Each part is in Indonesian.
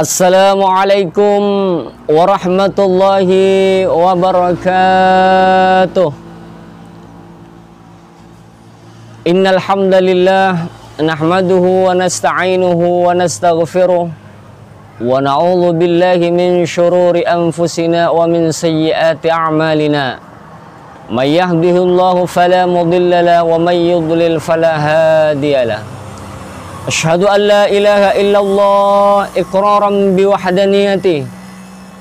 Assalamualaikum warahmatullahi wabarakatuh. Innal hamdalillah nahmaduhu wa nasta'inuhu wa nastaghfiruh wa na'udzu billahi min shururi anfusina wa min sayyiati a'malina. May yahdihillahu fala mudilla lahu wa may yudlil fala hadiya lahu. أشهد أن لا إله إلا الله إقرارا بوحدانيته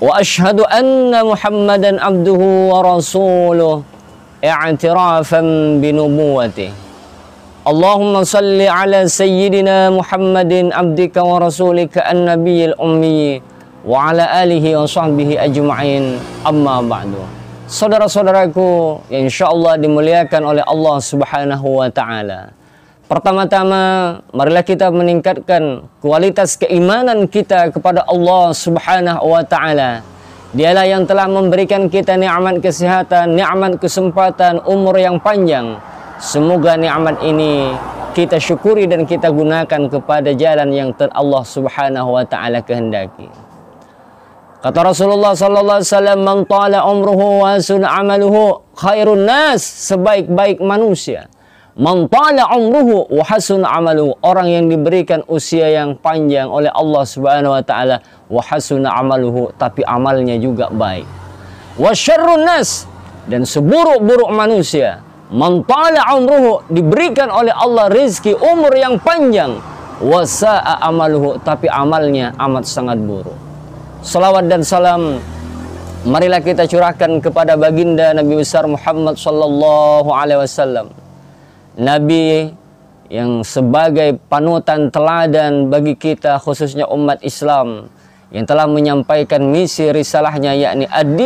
وأشهد أن محمدا عبده ورسوله اعترافا بنبوته اللهم صل على سيدنا محمد عبدك ورسولك النبي الأمي وعلى آله وصحبه أجمعين أما بعد Saudara-saudaraku yang insya Allah dimuliakan oleh Allah Subhanahu wa Ta'ala. Pertama-tama, marilah kita meningkatkan kualitas keimanan kita kepada Allah Subhanahu wa taala. Dialah yang telah memberikan kita nikmat kesehatan, nikmat kesempatan, umur yang panjang. Semoga nikmat ini kita syukuri dan kita gunakan kepada jalan yang ter Allah Subhanahu wa taala kehendaki. Kata Rasulullah sallallahu alaihi wasallam, "Man tala umruhu wa sun amaluhu khairun nas", sebaik-baik manusia Mantala umruhu wa hasun amalu. Orang yang diberikan usia yang panjang oleh Allah Subhanahu wa taala wa amalu amaluhu, tapi amalnya juga baik. Wa syarrun nas dan seburuk-buruk manusia. Mantala umruhu diberikan oleh Allah rizki umur yang panjang. Wa sa'a amaluhu, tapi amalnya amat sangat buruk. Salawat dan salam marilah kita curahkan kepada baginda Nabi besar Muhammad sallallahu alaihi wasallam nabi yang sebagai panutan teladan bagi kita khususnya umat Islam yang telah menyampaikan misi risalahnya yakni ad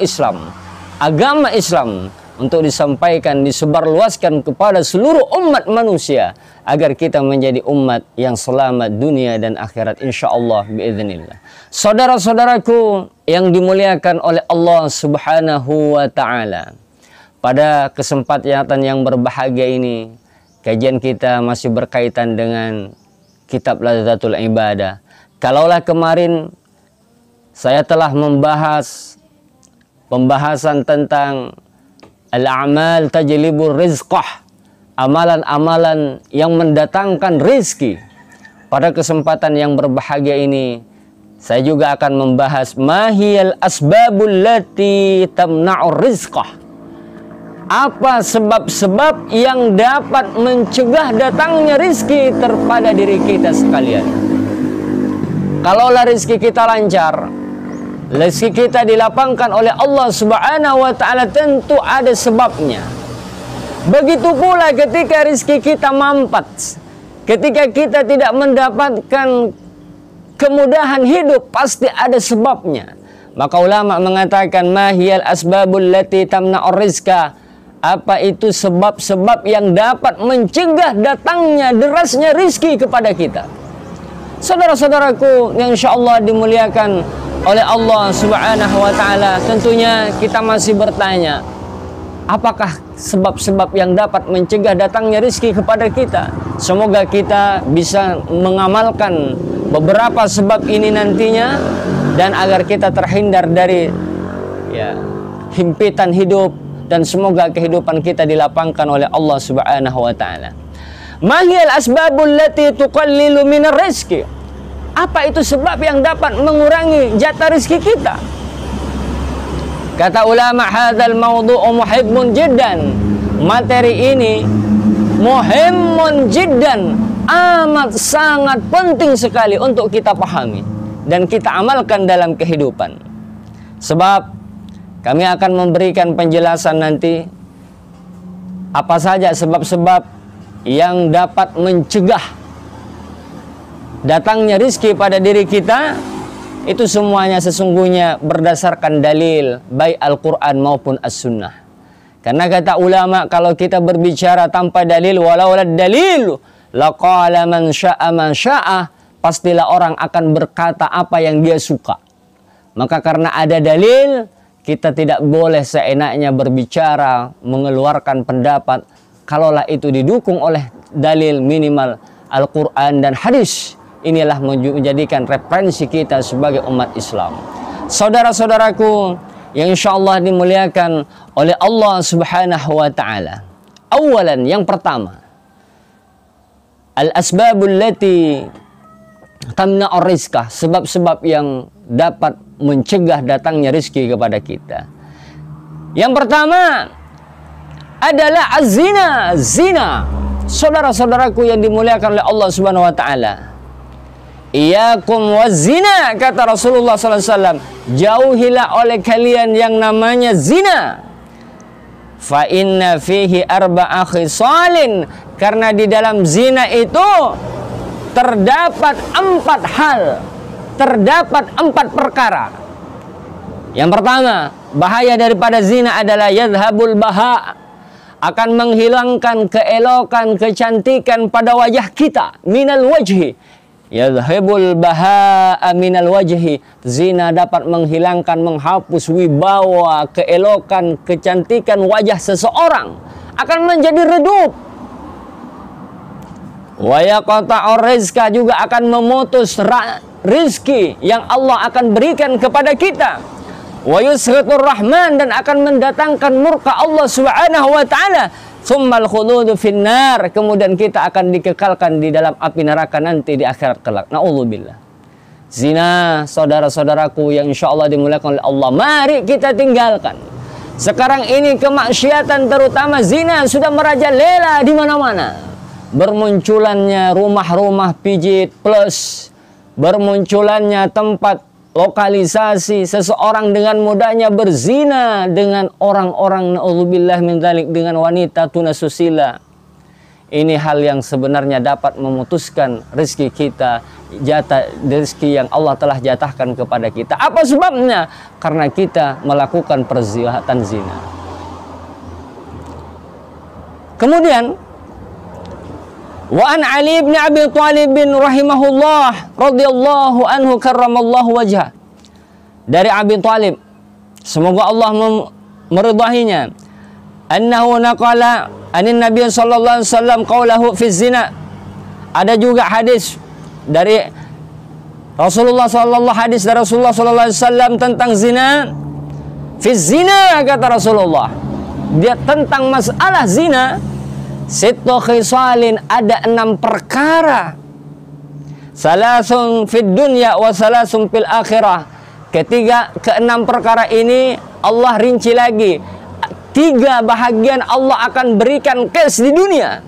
Islam, agama Islam untuk disampaikan, disebarluaskan kepada seluruh umat manusia agar kita menjadi umat yang selamat dunia dan akhirat insyaallah biiznillah. Saudara-saudaraku yang dimuliakan oleh Allah Subhanahu wa taala. Pada kesempatan yang berbahagia ini, kajian kita masih berkaitan dengan kitab Lazatul Ibadah. Kalaulah kemarin saya telah membahas pembahasan tentang al-amal tajlibur rizqah, amalan-amalan yang mendatangkan rizki. Pada kesempatan yang berbahagia ini, saya juga akan membahas mahiyal asbabul lati tamna'ur rizqah apa sebab-sebab yang dapat mencegah datangnya rizki terpada diri kita sekalian. Kalaulah rizki kita lancar, rizki kita dilapangkan oleh Allah Subhanahu wa Ta'ala, tentu ada sebabnya. Begitu pula ketika rizki kita mampat, ketika kita tidak mendapatkan kemudahan hidup, pasti ada sebabnya. Maka ulama mengatakan mahiyal asbabul lati tamna rizka apa itu sebab-sebab yang dapat mencegah datangnya derasnya rizki kepada kita? Saudara-saudaraku yang insya Allah dimuliakan oleh Allah Subhanahu wa Ta'ala, tentunya kita masih bertanya, apakah sebab-sebab yang dapat mencegah datangnya rizki kepada kita. Semoga kita bisa mengamalkan beberapa sebab ini nantinya dan agar kita terhindar dari ya himpitan hidup dan semoga kehidupan kita dilapangkan oleh Allah Subhanahu wa taala. Mahiyal asbabul lati tuqallilu minar rizqi? Apa itu sebab yang dapat mengurangi jatah rezeki kita? Kata ulama hadal mawdu'u muhibbun jiddan. Materi ini muhimmun jiddan. Amat sangat penting sekali untuk kita pahami. Dan kita amalkan dalam kehidupan. Sebab kami akan memberikan penjelasan nanti apa saja sebab-sebab yang dapat mencegah datangnya rizki pada diri kita itu semuanya sesungguhnya berdasarkan dalil baik Al-Quran maupun As-Sunnah. Karena kata ulama kalau kita berbicara tanpa dalil walau dalil laqala man syaa man syaa pastilah orang akan berkata apa yang dia suka. Maka karena ada dalil kita tidak boleh seenaknya berbicara, mengeluarkan pendapat, kalaulah itu didukung oleh dalil minimal Al-Quran dan hadis. Inilah menjadikan referensi kita sebagai umat Islam. Saudara-saudaraku yang insya Allah dimuliakan oleh Allah subhanahu wa ta'ala. Awalan yang pertama. Al-asbabul lati tamna'ur rizkah Sebab-sebab yang dapat mencegah datangnya rizki kepada kita. Yang pertama adalah azina, az zina. Saudara-saudaraku yang dimuliakan oleh Allah Subhanahu wa taala. Iyakum wazina kata Rasulullah SAW. Jauhilah oleh kalian yang namanya zina. Fa inna fihi arba'a khisalin karena di dalam zina itu terdapat empat hal terdapat empat perkara. Yang pertama, bahaya daripada zina adalah yadhabul baha akan menghilangkan keelokan, kecantikan pada wajah kita minal wajhi. Yadhabul baha ah, minal wajhi. Zina dapat menghilangkan, menghapus wibawa, keelokan, kecantikan wajah seseorang akan menjadi redup Waya kota orizka juga akan memutus rizki yang Allah akan berikan kepada kita. Wayusritur rahman dan akan mendatangkan murka Allah subhanahu wa ta'ala. Summal khuludu finnar. Kemudian kita akan dikekalkan di dalam api neraka nanti di akhirat kelak. Na'udzubillah. Zina saudara-saudaraku yang insya Allah dimuliakan oleh Allah. Mari kita tinggalkan. Sekarang ini kemaksiatan terutama zina sudah merajalela di mana-mana bermunculannya rumah-rumah pijit plus bermunculannya tempat lokalisasi seseorang dengan mudahnya berzina dengan orang-orang naudzubillah min dzalik dengan wanita tunasusila ini hal yang sebenarnya dapat memutuskan rezeki kita jatah rezeki yang Allah telah jatahkan kepada kita apa sebabnya karena kita melakukan perzihatan zina kemudian wa an ali أبي abi رحمه bin rahimahullah radhiyallahu anhu karramallahu wajha dari Abi Talib semoga Allah meridhahinya annahu naqala anin nabi sallallahu alaihi wasallam qaulahu fi zina ada juga hadis dari Rasulullah sallallahu hadis dari Rasulullah sallallahu alaihi wasallam tentang zina fi zina kata Rasulullah dia tentang masalah zina Situ khisalin ada enam perkara. sung fid dunya wa salasung fil akhirah. Ketiga, keenam perkara ini Allah rinci lagi. Tiga bahagian Allah akan berikan kes di dunia.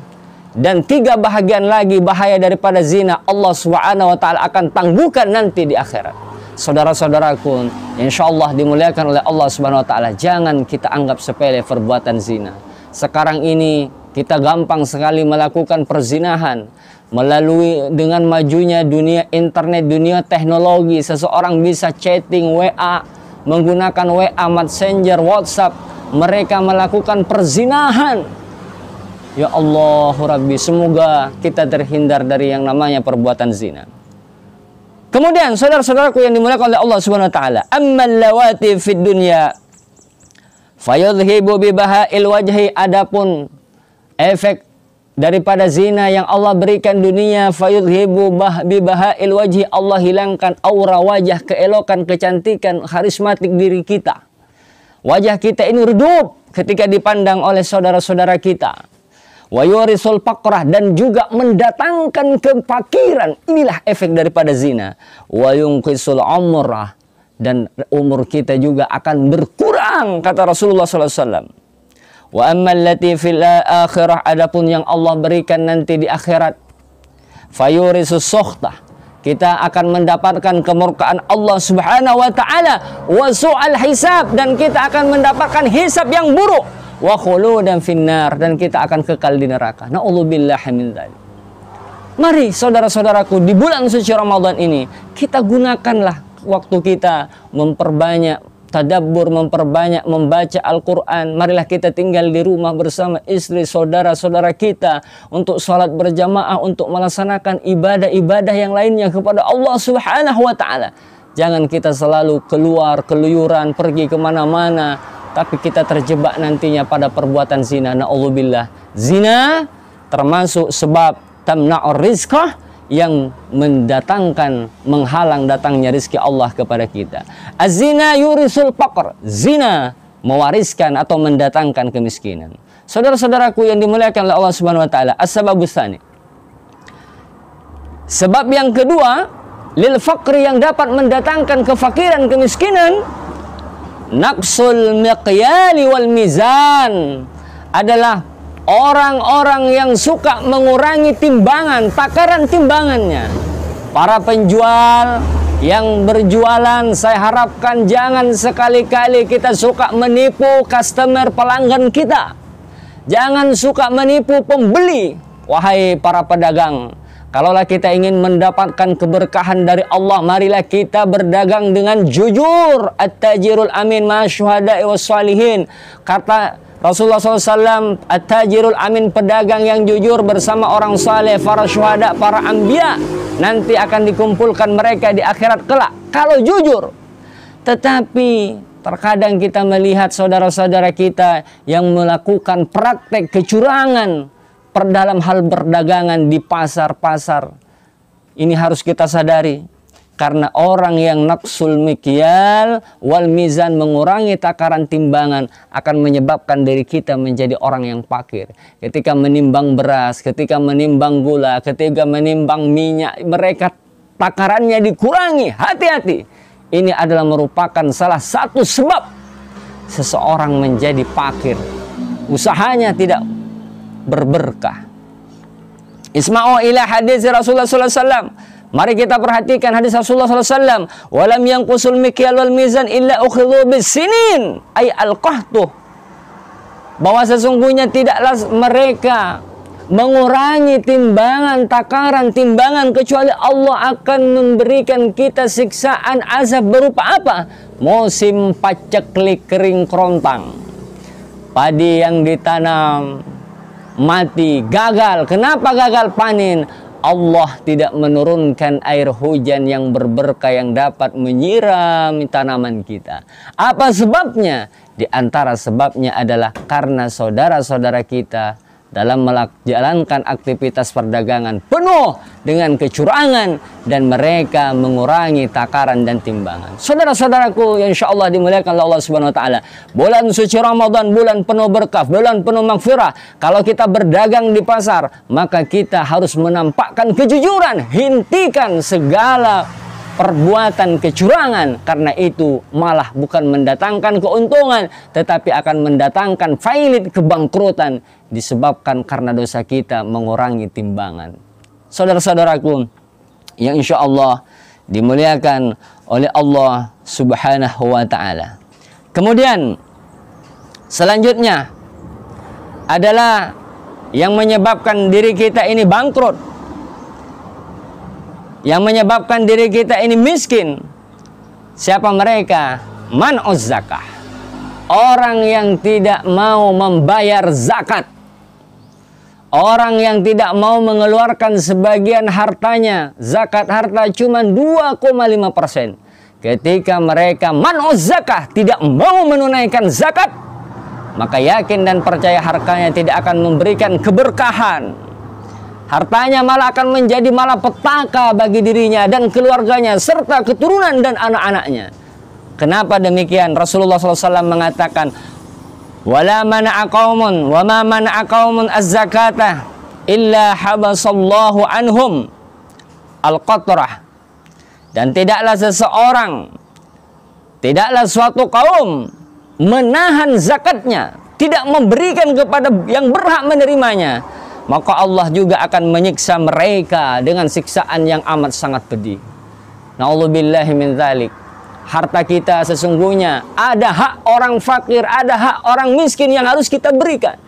Dan tiga bahagian lagi bahaya daripada zina Allah subhanahu wa ta'ala akan tangguhkan nanti di akhirat saudara-saudaraku insya Allah dimuliakan oleh Allah subhanahu wa ta'ala jangan kita anggap sepele perbuatan zina sekarang ini kita gampang sekali melakukan perzinahan melalui dengan majunya dunia internet, dunia teknologi. Seseorang bisa chatting WA menggunakan WA Messenger, WhatsApp. Mereka melakukan perzinahan. Ya Allah, Rabbi, semoga kita terhindar dari yang namanya perbuatan zina. Kemudian saudara-saudaraku yang dimuliakan oleh Allah Subhanahu wa taala, amman lawati fid dunya fayadhhibu bi baha'il wajhi adapun efek daripada zina yang Allah berikan dunia fayudhibu bah bibahail wajhi Allah hilangkan aura wajah keelokan kecantikan karismatik diri kita wajah kita ini redup ketika dipandang oleh saudara-saudara kita wa'yurisul pakrah dan juga mendatangkan kepakiran inilah efek daripada zina wa'yungkisul yunqisul umrah dan umur kita juga akan berkurang kata Rasulullah sallallahu alaihi wasallam Wa ammal lati fil akhirah adapun yang Allah berikan nanti di akhirat fayurisu sukhta kita akan mendapatkan kemurkaan Allah Subhanahu wa taala wa su'al hisab dan kita akan mendapatkan hisab yang buruk wa dan finnar dan kita akan kekal di neraka. Nauzubillahi min dzalik. Mari saudara-saudaraku di bulan suci Ramadan ini kita gunakanlah waktu kita memperbanyak tadabbur, memperbanyak, membaca Al-Quran. Marilah kita tinggal di rumah bersama istri, saudara-saudara kita untuk sholat berjamaah, untuk melaksanakan ibadah-ibadah yang lainnya kepada Allah Subhanahu wa Ta'ala. Jangan kita selalu keluar, keluyuran, pergi kemana-mana, tapi kita terjebak nantinya pada perbuatan zina. Na'udzubillah. Zina termasuk sebab tamna'ur rizqah, yang mendatangkan menghalang datangnya rizki Allah kepada kita. Azina yurisul pakor. Zina mewariskan atau mendatangkan kemiskinan. Saudara-saudaraku yang dimuliakan oleh Allah Subhanahu wa taala, Asbabusani. Sebab yang kedua, lil fakri yang dapat mendatangkan kefakiran kemiskinan naqsul miqyali wal mizan adalah orang-orang yang suka mengurangi timbangan, takaran timbangannya. Para penjual yang berjualan, saya harapkan jangan sekali-kali kita suka menipu customer pelanggan kita. Jangan suka menipu pembeli, wahai para pedagang. Kalaulah kita ingin mendapatkan keberkahan dari Allah, marilah kita berdagang dengan jujur. At-tajirul amin ma'asyuhada'i wassalihin. Kata Rasulullah SAW At-tajirul amin pedagang yang jujur bersama orang saleh, para syuhada, para ambia Nanti akan dikumpulkan mereka di akhirat kelak Kalau jujur Tetapi terkadang kita melihat saudara-saudara kita yang melakukan praktek kecurangan dalam hal berdagangan di pasar-pasar Ini harus kita sadari karena orang yang naqsul mikyal wal mizan mengurangi takaran timbangan akan menyebabkan diri kita menjadi orang yang pakir ketika menimbang beras ketika menimbang gula ketika menimbang minyak mereka takarannya dikurangi hati-hati ini adalah merupakan salah satu sebab seseorang menjadi pakir usahanya tidak berberkah Isma'u ila hadis Rasulullah sallallahu alaihi wasallam Mari kita perhatikan hadis Rasulullah SAW. Walam yang kusul mikyal wal mizan illa bis bisinin. Ay al -qahtuh. Bahwa sesungguhnya tidaklah mereka mengurangi timbangan, takaran, timbangan. Kecuali Allah akan memberikan kita siksaan azab berupa apa? Musim paceklik kering kerontang. Padi yang ditanam mati, gagal. Kenapa gagal panen? Allah tidak menurunkan air hujan yang berberkah yang dapat menyiram tanaman kita. Apa sebabnya? Di antara sebabnya adalah karena saudara-saudara kita dalam menjalankan aktivitas perdagangan penuh dengan kecurangan dan mereka mengurangi takaran dan timbangan. Saudara-saudaraku yang insya Allah dimuliakan Allah Subhanahu Wa Taala. Bulan suci Ramadan, bulan penuh berkah, bulan penuh makfirah. Kalau kita berdagang di pasar, maka kita harus menampakkan kejujuran. Hentikan segala perbuatan kecurangan karena itu malah bukan mendatangkan keuntungan tetapi akan mendatangkan failit kebangkrutan disebabkan karena dosa kita mengurangi timbangan saudara-saudaraku yang insya Allah dimuliakan oleh Allah subhanahu wa ta'ala kemudian selanjutnya adalah yang menyebabkan diri kita ini bangkrut yang menyebabkan diri kita ini miskin. Siapa mereka? Man zakah. Orang yang tidak mau membayar zakat. Orang yang tidak mau mengeluarkan sebagian hartanya, zakat harta cuma 2,5 persen. Ketika mereka man zakah tidak mau menunaikan zakat, maka yakin dan percaya hartanya tidak akan memberikan keberkahan Hartanya malah akan menjadi malapetaka bagi dirinya dan keluarganya serta keturunan dan anak-anaknya. Kenapa demikian? Rasulullah SAW mengatakan, "Wala mana akaumun, wama mana aqaumun illa habasallahu anhum al-qatrah." Dan tidaklah seseorang tidaklah suatu kaum menahan zakatnya, tidak memberikan kepada yang berhak menerimanya maka Allah juga akan menyiksa mereka dengan siksaan yang amat sangat pedih. Nah, min dzalik. Harta kita sesungguhnya ada hak orang fakir, ada hak orang miskin yang harus kita berikan.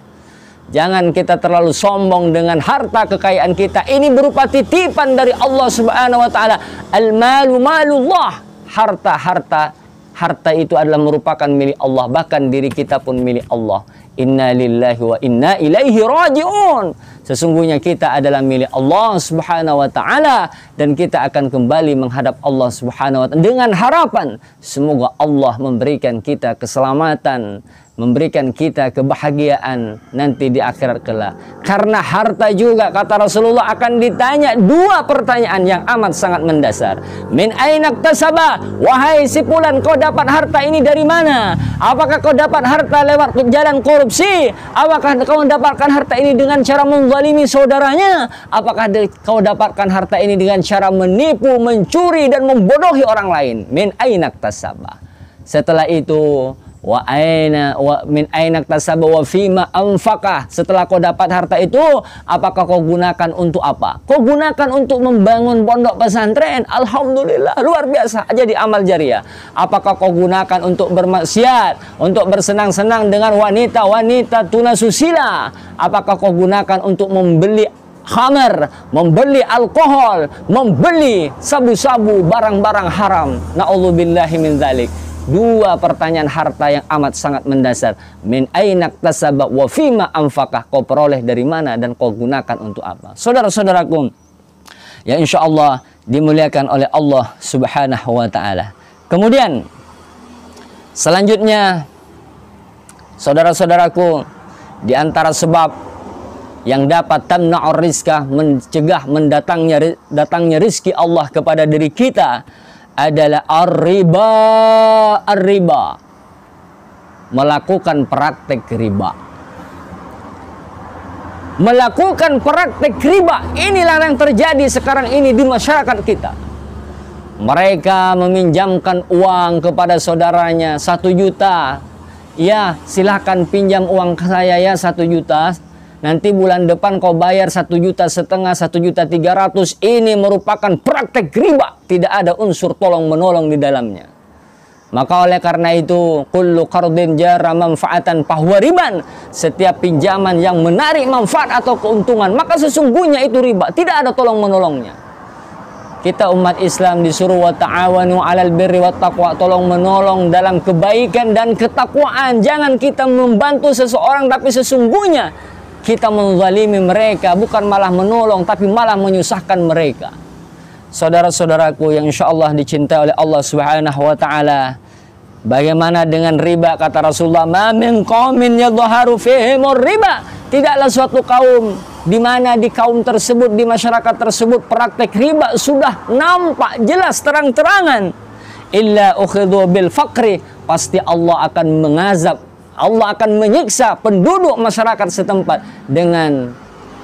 Jangan kita terlalu sombong dengan harta kekayaan kita. Ini berupa titipan dari Allah Subhanahu wa taala. Al-malu malullah. Harta-harta harta itu adalah merupakan milik Allah, bahkan diri kita pun milik Allah. Inna lillahi wa inna ilaihi rajiun. Sesungguhnya kita adalah milik Allah Subhanahu wa taala dan kita akan kembali menghadap Allah Subhanahu wa taala dengan harapan semoga Allah memberikan kita keselamatan memberikan kita kebahagiaan nanti di akhirat kelak. Karena harta juga kata Rasulullah akan ditanya dua pertanyaan yang amat sangat mendasar. Min ainak tasaba? Wahai si pulan kau dapat harta ini dari mana? Apakah kau dapat harta lewat jalan korupsi? Apakah kau mendapatkan harta ini dengan cara menggalimi saudaranya? Apakah kau dapatkan harta ini dengan cara menipu, mencuri dan membodohi orang lain? Min ainak tasaba? Setelah itu wa aina wa min aina tasaba wa fima anfaqa setelah kau dapat harta itu apakah kau gunakan untuk apa kau gunakan untuk membangun pondok pesantren alhamdulillah luar biasa jadi amal jariah apakah kau gunakan untuk bermaksiat untuk bersenang-senang dengan wanita-wanita tunasusila apakah kau gunakan untuk membeli khamar, membeli alkohol, membeli sabu-sabu, barang-barang haram. Na'udzubillahi min zalik. Dua pertanyaan harta yang amat sangat mendasar. Min ainak tasabak wa fima amfakah. Kau peroleh dari mana dan kau gunakan untuk apa. Saudara-saudaraku, ya insya Allah dimuliakan oleh Allah subhanahu wa ta'ala. Kemudian, selanjutnya, saudara-saudaraku, di antara sebab yang dapat tamna'ur rizkah mencegah mendatangnya datangnya rizki Allah kepada diri kita adalah ar-riba riba melakukan praktek riba melakukan praktek riba inilah yang terjadi sekarang ini di masyarakat kita mereka meminjamkan uang kepada saudaranya satu juta ya silahkan pinjam uang ke saya ya satu juta Nanti bulan depan kau bayar satu juta setengah, satu juta tiga ratus. Ini merupakan praktek riba. Tidak ada unsur tolong menolong di dalamnya. Maka oleh karena itu, kullu qardin jara manfaatan fahuwa riban. Setiap pinjaman yang menarik manfaat atau keuntungan, maka sesungguhnya itu riba. Tidak ada tolong menolongnya. Kita umat Islam disuruh wa ta'awanu 'alal birri wat taqwa, tolong menolong dalam kebaikan dan ketakwaan. Jangan kita membantu seseorang tapi sesungguhnya kita menzalimi mereka, bukan malah menolong, tapi malah menyusahkan mereka. Saudara-saudaraku yang insya Allah dicintai oleh Allah Subhanahu wa Ta'ala, bagaimana dengan riba? Kata Rasulullah, min qaumin yadhaharu fihimur riba." Tidaklah suatu kaum di mana di kaum tersebut, di masyarakat tersebut praktek riba sudah nampak jelas terang-terangan. Illa ukhidhu bil faqri, pasti Allah akan mengazab Allah akan menyiksa penduduk masyarakat setempat dengan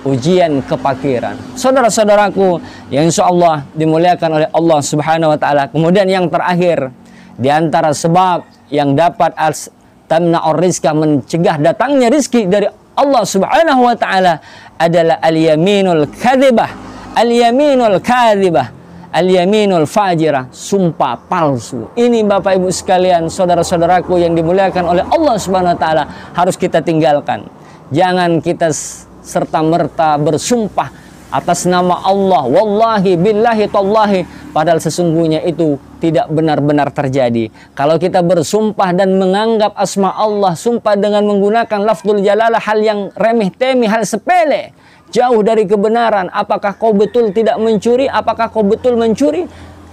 ujian kepakiran. Saudara-saudaraku yang insya Allah dimuliakan oleh Allah Subhanahu wa taala. Kemudian yang terakhir di antara sebab yang dapat as tamna rizka mencegah datangnya rizki dari Allah Subhanahu wa taala adalah al-yaminul khadibah. Al-yaminul kadhibah Al-yaminul fajirah, sumpah palsu. Ini Bapak Ibu sekalian, saudara-saudaraku yang dimuliakan oleh Allah Subhanahu wa taala harus kita tinggalkan. Jangan kita serta-merta bersumpah atas nama Allah, wallahi billahi tallahi padahal sesungguhnya itu tidak benar-benar terjadi. Kalau kita bersumpah dan menganggap asma Allah, sumpah dengan menggunakan lafzul jalalah hal yang remeh temeh, hal sepele, jauh dari kebenaran. Apakah kau betul tidak mencuri? Apakah kau betul mencuri?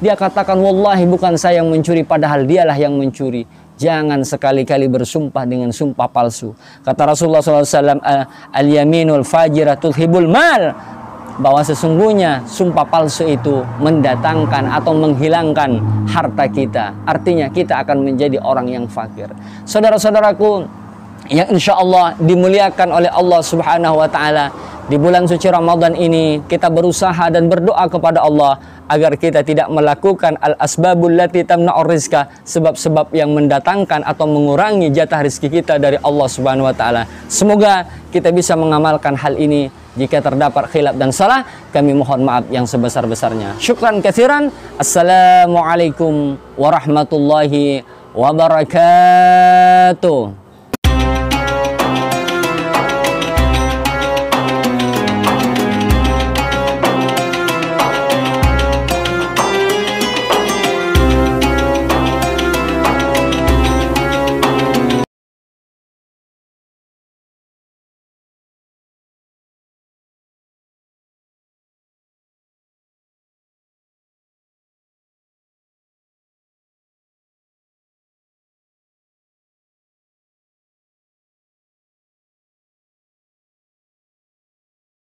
Dia katakan, wallahi bukan saya yang mencuri, padahal dialah yang mencuri. Jangan sekali-kali bersumpah dengan sumpah palsu. Kata Rasulullah SAW, al-yaminul fajiratul hibul mal. Bahwa sesungguhnya sumpah palsu itu mendatangkan atau menghilangkan harta kita. Artinya kita akan menjadi orang yang fakir. Saudara-saudaraku, yang insya Allah dimuliakan oleh Allah Subhanahu wa Ta'ala. Di bulan suci Ramadan ini, kita berusaha dan berdoa kepada Allah agar kita tidak melakukan al-asbabul lati tamna'ur rizka, sebab-sebab yang mendatangkan atau mengurangi jatah rizki kita dari Allah Subhanahu wa Ta'ala. Semoga kita bisa mengamalkan hal ini. Jika terdapat khilaf dan salah, kami mohon maaf yang sebesar-besarnya. Syukran kasiran. Assalamualaikum warahmatullahi wabarakatuh.